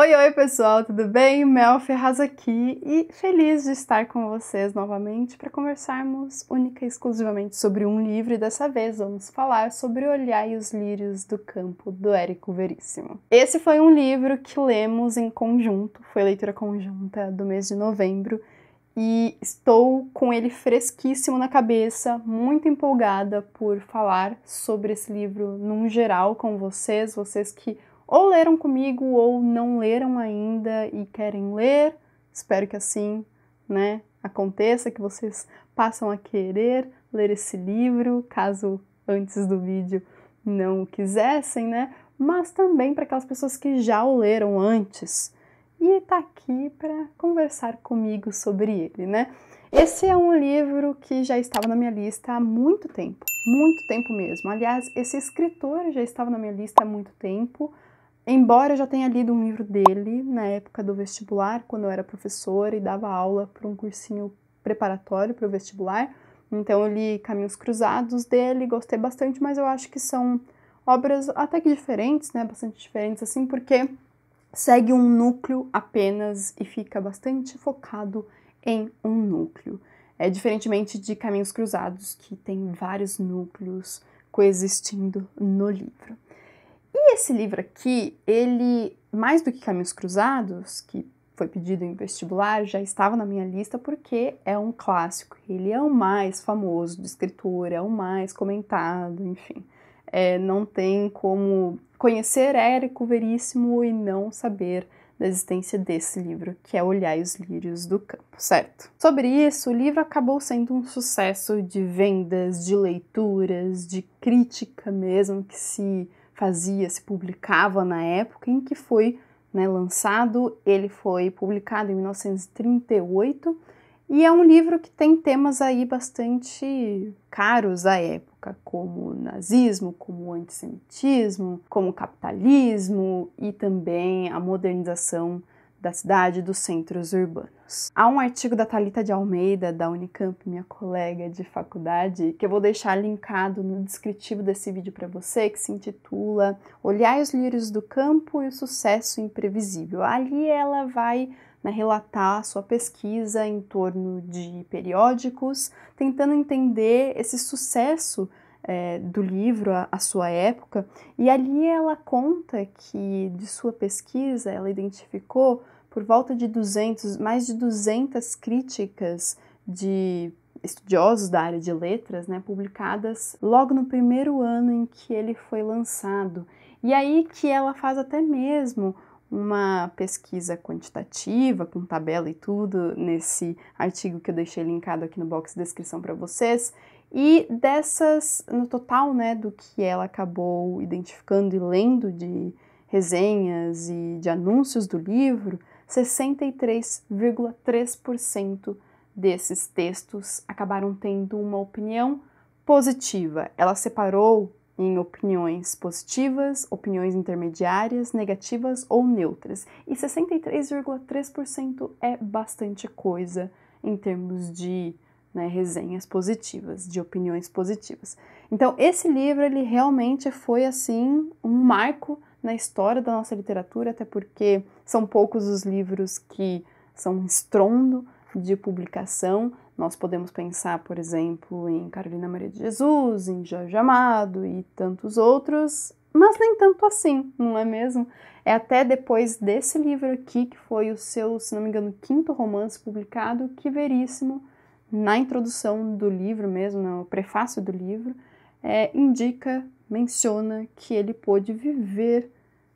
Oi, oi pessoal, tudo bem? Mel Ferraz aqui e feliz de estar com vocês novamente para conversarmos única e exclusivamente sobre um livro e dessa vez vamos falar sobre Olhar e os Lírios do Campo do Érico Veríssimo. Esse foi um livro que lemos em conjunto, foi leitura conjunta do mês de novembro e estou com ele fresquíssimo na cabeça, muito empolgada por falar sobre esse livro num geral com vocês, vocês que ou leram comigo ou não leram ainda e querem ler. Espero que assim, né, aconteça que vocês passam a querer ler esse livro, caso antes do vídeo não quisessem, né? Mas também para aquelas pessoas que já o leram antes e está aqui para conversar comigo sobre ele, né? Esse é um livro que já estava na minha lista há muito tempo, muito tempo mesmo. Aliás, esse escritor já estava na minha lista há muito tempo. Embora eu já tenha lido um livro dele na época do vestibular, quando eu era professora e dava aula para um cursinho preparatório para o vestibular, então eu li Caminhos Cruzados dele, gostei bastante, mas eu acho que são obras até que diferentes, né? Bastante diferentes assim, porque segue um núcleo apenas e fica bastante focado em um núcleo. É diferentemente de Caminhos Cruzados, que tem vários núcleos coexistindo no livro. E esse livro aqui, ele, mais do que Caminhos Cruzados, que foi pedido em vestibular, já estava na minha lista porque é um clássico. Ele é o mais famoso do escritor, é o mais comentado, enfim. É, não tem como conhecer Érico Veríssimo e não saber da existência desse livro, que é Olhar os Lírios do Campo, certo? Sobre isso, o livro acabou sendo um sucesso de vendas, de leituras, de crítica mesmo, que se fazia, se publicava na época em que foi né, lançado. Ele foi publicado em 1938 e é um livro que tem temas aí bastante caros à época, como nazismo, como antissemitismo, como capitalismo e também a modernização da cidade e dos centros urbanos. Há um artigo da Talita de Almeida, da Unicamp, minha colega de faculdade, que eu vou deixar linkado no descritivo desse vídeo para você, que se intitula Olhar os lírios do campo e o sucesso imprevisível. Ali ela vai né, relatar sua pesquisa em torno de periódicos, tentando entender esse sucesso é, do livro, a, a, sua época, e ali ela conta que de sua pesquisa ela identificou por volta de 200, mais de 200 críticas de estudiosos da área de letras, né, publicadas logo no primeiro ano em que ele foi lançado. E aí que ela faz até mesmo uma pesquisa quantitativa, com tabela e tudo, nesse artigo que eu deixei linkado aqui no box de descrição para vocês. E dessas, no total, né, do que ela acabou identificando e lendo de resenhas e de anúncios do livro, 63,3% desses textos acabaram tendo uma opinião positiva. Ela separou em opiniões positivas, opiniões intermediárias, negativas ou neutras. E 63,3% é bastante coisa em termos de né, resenhas positivas, de opiniões positivas. Então, esse livro ele realmente foi assim um marco na história da nossa literatura, até porque são poucos os livros que são um estrondo de publicação. Nós podemos pensar, por exemplo, em Carolina Maria de Jesus, em Jorge Amado e tantos outros, mas nem tanto assim, não é mesmo? É até depois desse livro aqui, que foi o seu, se não me engano, quinto romance publicado, que Veríssimo na introdução do livro mesmo, no né, prefácio do livro, é, indica, menciona que ele pôde viver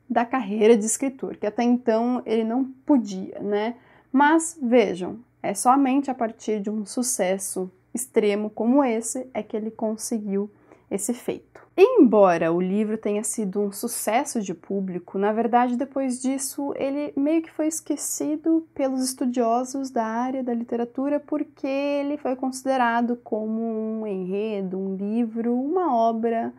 da carreira de escritor, que até então ele não podia, né? Mas vejam, é somente a partir de um sucesso extremo como esse é que ele conseguiu esse feito. Embora o livro tenha sido um sucesso de público, na verdade, depois disso, ele meio que foi esquecido pelos estudiosos da área da literatura porque ele foi considerado como um enredo, um livro, uma obra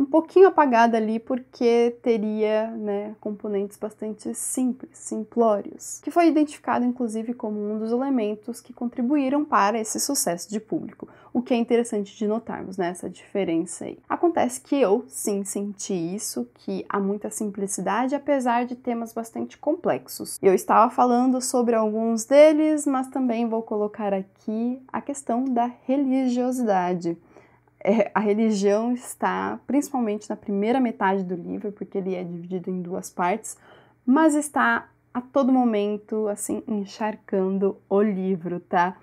um pouquinho apagada ali porque teria né, componentes bastante simples, simplórios, que foi identificado inclusive como um dos elementos que contribuíram para esse sucesso de público, o que é interessante de notarmos nessa né, diferença aí. Acontece que eu sim senti isso, que há muita simplicidade apesar de temas bastante complexos. Eu estava falando sobre alguns deles, mas também vou colocar aqui a questão da religiosidade é, a religião está principalmente na primeira metade do livro, porque ele é dividido em duas partes, mas está a todo momento assim encharcando o livro, tá?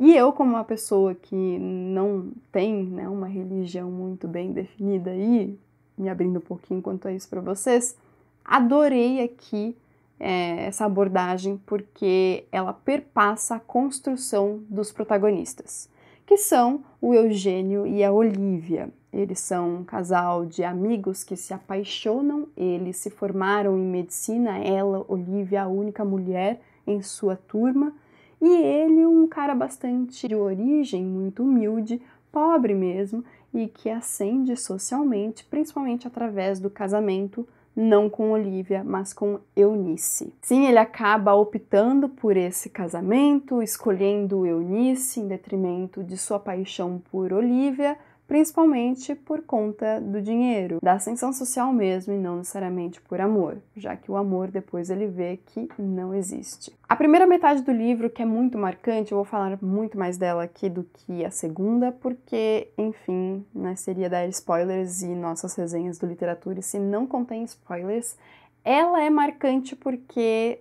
E eu, como uma pessoa que não tem né, uma religião muito bem definida aí, me abrindo um pouquinho quanto a isso para vocês, adorei aqui é, essa abordagem porque ela perpassa a construção dos protagonistas que são o Eugênio e a Olivia. Eles são um casal de amigos que se apaixonam, eles se formaram em medicina, ela, Olivia, a única mulher em sua turma, e ele, um cara bastante de origem, muito humilde, pobre mesmo, e que ascende socialmente, principalmente através do casamento não com Olivia, mas com Eunice. Sim, ele acaba optando por esse casamento, escolhendo Eunice em detrimento de sua paixão por Olivia, principalmente por conta do dinheiro, da ascensão social mesmo e não necessariamente por amor, já que o amor depois ele vê que não existe. A primeira metade do livro, que é muito marcante, eu vou falar muito mais dela aqui do que a segunda, porque, enfim, né, seria dar spoilers e nossas resenhas do literatura, e se não contém spoilers, ela é marcante porque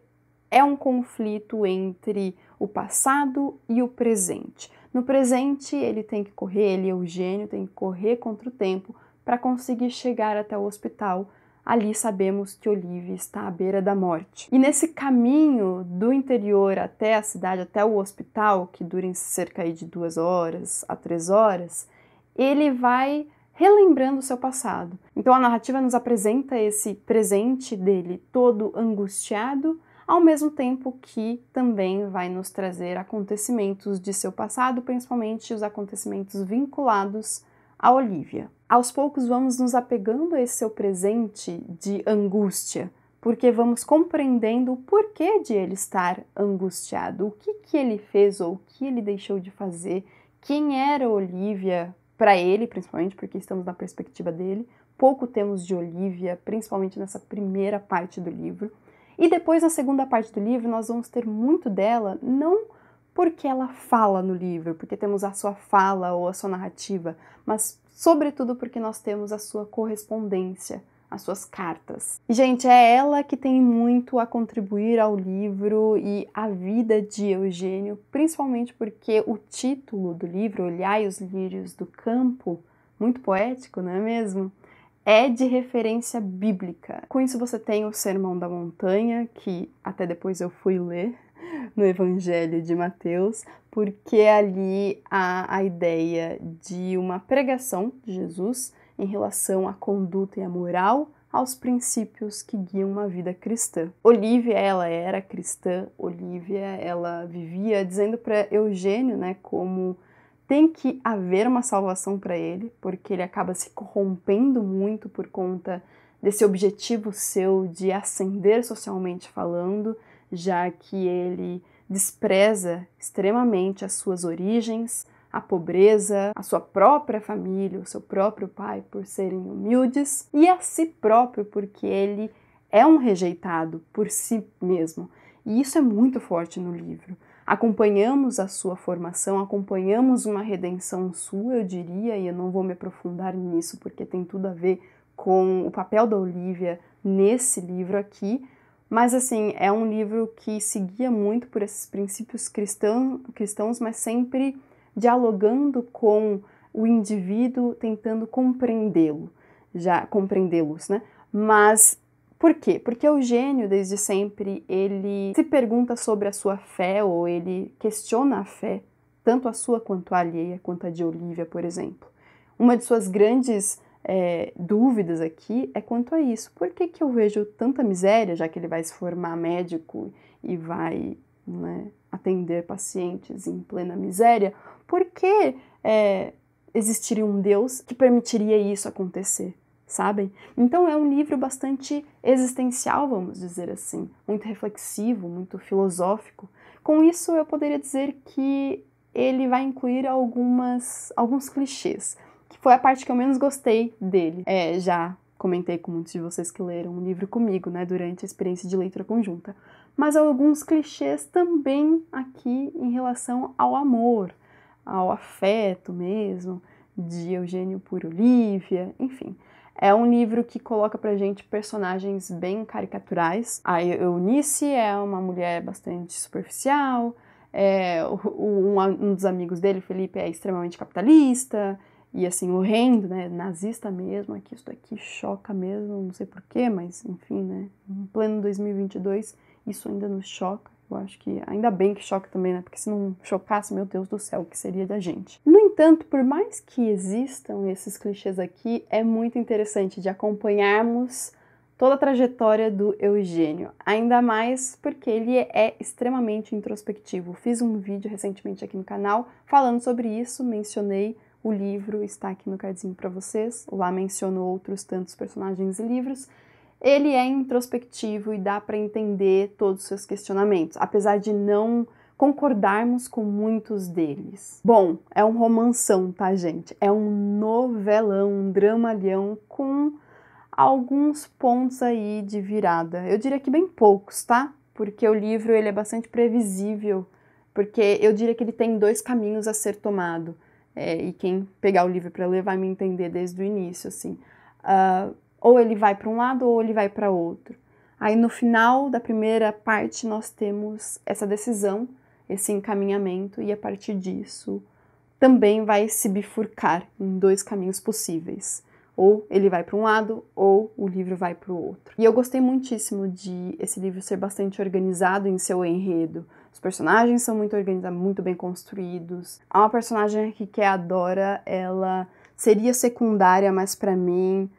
é um conflito entre o passado e o presente no presente, ele tem que correr, ele, o gênio, tem que correr contra o tempo para conseguir chegar até o hospital. Ali sabemos que Olive está à beira da morte. E nesse caminho do interior até a cidade, até o hospital, que dura em cerca de duas horas a três horas, ele vai relembrando o seu passado. Então a narrativa nos apresenta esse presente dele todo angustiado, ao mesmo tempo que também vai nos trazer acontecimentos de seu passado, principalmente os acontecimentos vinculados a Olivia. Aos poucos vamos nos apegando a esse seu presente de angústia, porque vamos compreendendo o porquê de ele estar angustiado, o que, que ele fez ou o que ele deixou de fazer, quem era Olivia para ele, principalmente porque estamos na perspectiva dele. Pouco temos de Olivia, principalmente nessa primeira parte do livro. E depois, na segunda parte do livro, nós vamos ter muito dela, não porque ela fala no livro, porque temos a sua fala ou a sua narrativa, mas sobretudo porque nós temos a sua correspondência, as suas cartas. E, gente, é ela que tem muito a contribuir ao livro e à vida de Eugênio, principalmente porque o título do livro, Olhai os Lírios do Campo, muito poético, não é mesmo? é de referência bíblica. Com isso, você tem o Sermão da Montanha, que até depois eu fui ler no Evangelho de Mateus, porque é ali há a ideia de uma pregação de Jesus em relação à conduta e à moral aos princípios que guiam uma vida cristã. Olivia, ela era cristã, Olivia, ela vivia dizendo para Eugênio, né, como tem que haver uma salvação para ele, porque ele acaba se corrompendo muito por conta desse objetivo seu de ascender socialmente falando, já que ele despreza extremamente as suas origens, a pobreza, a sua própria família, o seu próprio pai por serem humildes e a si próprio porque ele é um rejeitado por si mesmo. E isso é muito forte no livro acompanhamos a sua formação, acompanhamos uma redenção sua, eu diria, e eu não vou me aprofundar nisso porque tem tudo a ver com o papel da Olivia nesse livro aqui. Mas assim, é um livro que seguia muito por esses princípios cristão, cristãos, mas sempre dialogando com o indivíduo, tentando compreendê-lo, já compreendê-los, né? Mas por quê? Porque gênio desde sempre, ele se pergunta sobre a sua fé ou ele questiona a fé, tanto a sua quanto a alheia, quanto a de Olivia, por exemplo. Uma de suas grandes é, dúvidas aqui é quanto a isso. Por que, que eu vejo tanta miséria, já que ele vai se formar médico e vai né, atender pacientes em plena miséria? Por que é, existiria um Deus que permitiria isso acontecer? sabem? Então é um livro bastante existencial, vamos dizer assim, muito reflexivo, muito filosófico. Com isso, eu poderia dizer que ele vai incluir algumas, alguns clichês, que foi a parte que eu menos gostei dele. É, já comentei com muitos de vocês que leram o livro comigo, né, durante a experiência de leitura conjunta. Mas alguns clichês também aqui em relação ao amor, ao afeto mesmo, de Eugênio por Olivia, enfim. É um livro que coloca pra gente personagens bem caricaturais. A Eunice é uma mulher bastante superficial, é, um, um, dos amigos dele, Felipe, é extremamente capitalista e assim, horrendo, né, nazista mesmo, aqui isso daqui choca mesmo, não sei porquê, mas enfim, né, em pleno 2022 isso ainda nos choca. Eu acho que ainda bem que choque também, né? Porque se não chocasse, meu Deus do céu, o que seria da gente? No entanto, por mais que existam esses clichês aqui, é muito interessante de acompanharmos toda a trajetória do Eugênio, ainda mais porque ele é extremamente introspectivo. Fiz um vídeo recentemente aqui no canal falando sobre isso, mencionei o livro, está aqui no cardzinho para vocês. Lá menciono outros tantos personagens e livros ele é introspectivo e dá para entender todos os seus questionamentos, apesar de não concordarmos com muitos deles. Bom, é um romanção, tá, gente? É um novelão, um dramalhão com alguns pontos aí de virada. Eu diria que bem poucos, tá? Porque o livro ele é bastante previsível, porque eu diria que ele tem dois caminhos a ser tomado. É, e quem pegar o livro para ler vai me entender desde o início, assim. Uh, ou ele vai para um lado ou ele vai para outro. Aí no final da primeira parte nós temos essa decisão, esse encaminhamento e a partir disso também vai se bifurcar em dois caminhos possíveis. Ou ele vai para um lado ou o livro vai para o outro. E eu gostei muitíssimo de esse livro ser bastante organizado em seu enredo. Os personagens são muito organizados, muito bem construídos. Há uma personagem aqui que é a Dora, ela seria secundária, mas para mim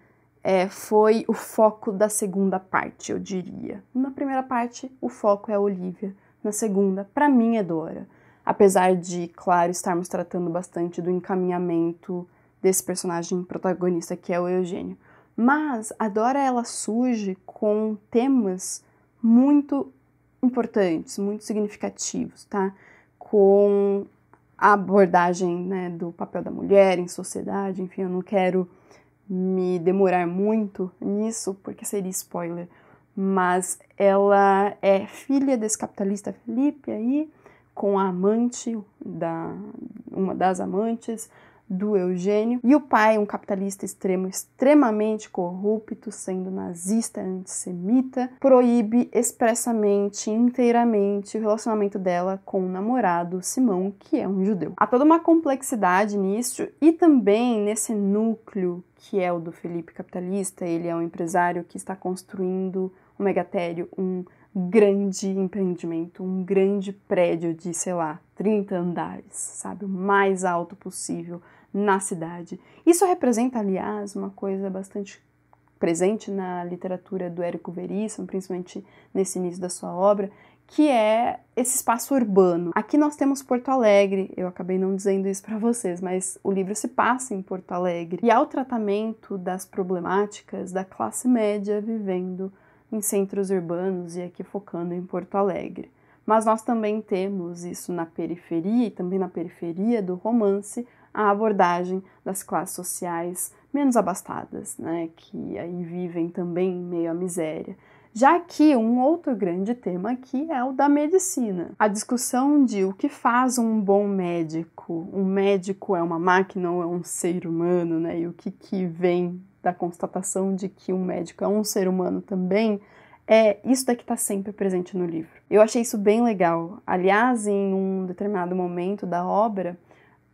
é, foi o foco da segunda parte, eu diria. Na primeira parte, o foco é a Olivia. Na segunda, para mim, é Dora. Apesar de, claro, estarmos tratando bastante do encaminhamento desse personagem protagonista que é o Eugênio. Mas a Dora ela surge com temas muito importantes, muito significativos, tá? Com a abordagem né, do papel da mulher em sociedade, enfim, eu não quero me demorar muito nisso, porque seria spoiler. Mas ela é filha desse capitalista Felipe aí, com a amante, da, uma das amantes, do Eugênio, e o pai, um capitalista extremo extremamente corrupto, sendo nazista, antissemita, proíbe expressamente, inteiramente, o relacionamento dela com o namorado Simão, que é um judeu. Há toda uma complexidade nisso e também nesse núcleo que é o do Felipe Capitalista, ele é um empresário que está construindo o megatério, um grande empreendimento, um grande prédio de, sei lá, 30 andares, sabe? O mais alto possível, na cidade. Isso representa, aliás, uma coisa bastante presente na literatura do Érico Veríssimo, principalmente nesse início da sua obra, que é esse espaço urbano. Aqui nós temos Porto Alegre, eu acabei não dizendo isso para vocês, mas o livro se passa em Porto Alegre e ao tratamento das problemáticas da classe média vivendo em centros urbanos e aqui focando em Porto Alegre. Mas nós também temos isso na periferia e também na periferia do romance, a abordagem das classes sociais menos abastadas, né, que aí vivem também em meio à miséria. Já que um outro grande tema aqui é o da medicina. A discussão de o que faz um bom médico, um médico é uma máquina ou é um ser humano, né? E o que, que vem da constatação de que um médico é um ser humano também, é isso daqui está sempre presente no livro. Eu achei isso bem legal. Aliás, em um determinado momento da obra,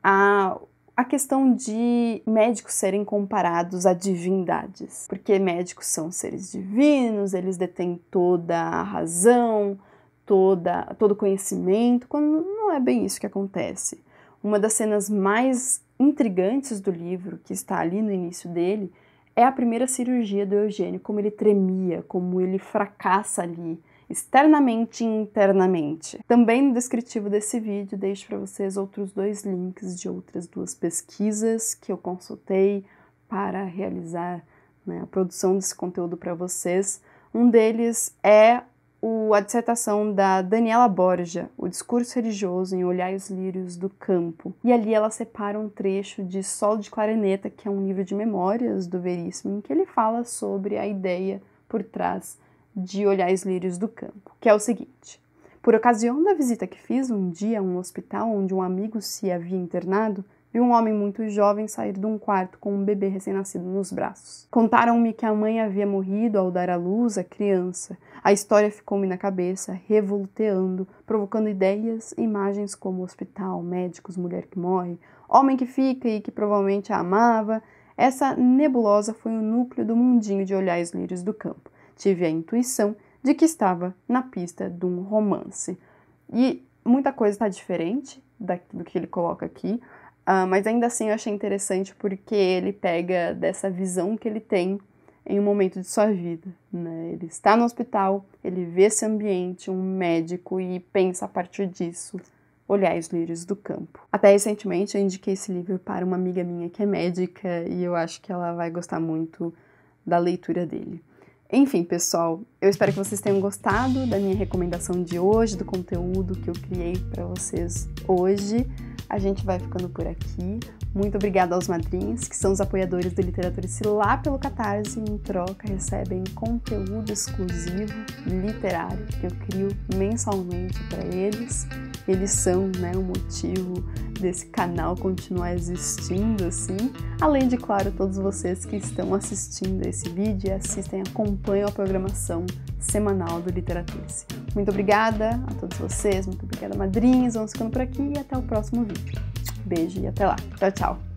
a a questão de médicos serem comparados a divindades, porque médicos são seres divinos, eles detêm toda a razão, toda, todo o conhecimento, quando não é bem isso que acontece. Uma das cenas mais intrigantes do livro, que está ali no início dele, é a primeira cirurgia do Eugênio, como ele tremia, como ele fracassa ali, externamente e internamente. Também no descritivo desse vídeo deixo para vocês outros dois links de outras duas pesquisas que eu consultei para realizar né, a produção desse conteúdo para vocês. Um deles é o, a dissertação da Daniela Borja, O Discurso Religioso em Olhar os Lírios do Campo. E ali ela separa um trecho de Sol de Clarineta, que é um livro de memórias do Veríssimo, em que ele fala sobre a ideia por trás de Olhares Lírios do Campo, que é o seguinte. Por ocasião da visita que fiz um dia a um hospital onde um amigo se havia internado, vi um homem muito jovem sair de um quarto com um bebê recém-nascido nos braços. Contaram-me que a mãe havia morrido ao dar à luz a criança. A história ficou-me na cabeça, revolteando, provocando ideias e imagens como hospital, médicos, mulher que morre, homem que fica e que provavelmente a amava. Essa nebulosa foi o núcleo do mundinho de olhares lírios do campo tive a intuição de que estava na pista de um romance. E muita coisa está diferente do que ele coloca aqui, uh, mas ainda assim eu achei interessante porque ele pega dessa visão que ele tem em um momento de sua vida. Né? Ele está no hospital, ele vê esse ambiente, um médico, e pensa a partir disso. olhar os Lírios do Campo. Até recentemente eu indiquei esse livro para uma amiga minha que é médica e eu acho que ela vai gostar muito da leitura dele. Enfim, pessoal, eu espero que vocês tenham gostado da minha recomendação de hoje, do conteúdo que eu criei para vocês hoje. A gente vai ficando por aqui. Muito obrigada aos madrinhos, que são os apoiadores do Literatura lá pelo Catarse. Em troca, recebem conteúdo exclusivo literário que eu crio mensalmente para eles. Eles são né, o motivo desse canal continuar existindo assim. Além de, claro, todos vocês que estão assistindo esse vídeo assistem, acompanham a programação semanal do Literaturice. Muito obrigada a todos vocês, muito obrigada madrinhas, vamos ficando por aqui e até o próximo vídeo. Beijo e até lá. Tchau, tchau.